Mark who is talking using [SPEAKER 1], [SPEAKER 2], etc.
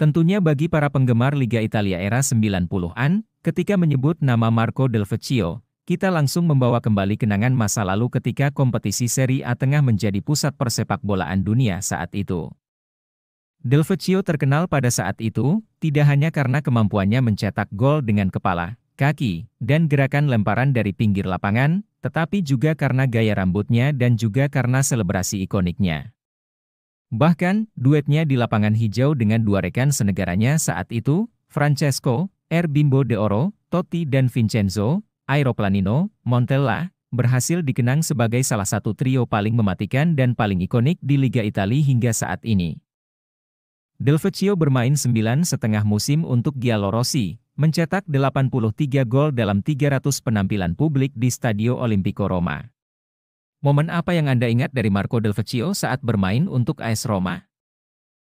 [SPEAKER 1] Tentunya bagi para penggemar Liga Italia era 90-an, ketika menyebut nama Marco Del Vecchio, kita langsung membawa kembali kenangan masa lalu ketika kompetisi Serie A tengah menjadi pusat persepak bolaan dunia saat itu. Del Vecchio terkenal pada saat itu, tidak hanya karena kemampuannya mencetak gol dengan kepala, kaki, dan gerakan lemparan dari pinggir lapangan, tetapi juga karena gaya rambutnya dan juga karena selebrasi ikoniknya. Bahkan, duetnya di lapangan hijau dengan dua rekan senegaranya saat itu, Francesco, Erbimbo De Oro, Totti dan Vincenzo, Aeroplanino, Montella, berhasil dikenang sebagai salah satu trio paling mematikan dan paling ikonik di Liga Italia hingga saat ini. Del Vecchio bermain sembilan setengah musim untuk Giallorossi, mencetak 83 gol dalam 300 penampilan publik di Stadio Olimpico Roma. Momen apa yang Anda ingat dari Marco Del Vecchio saat bermain untuk AS Roma?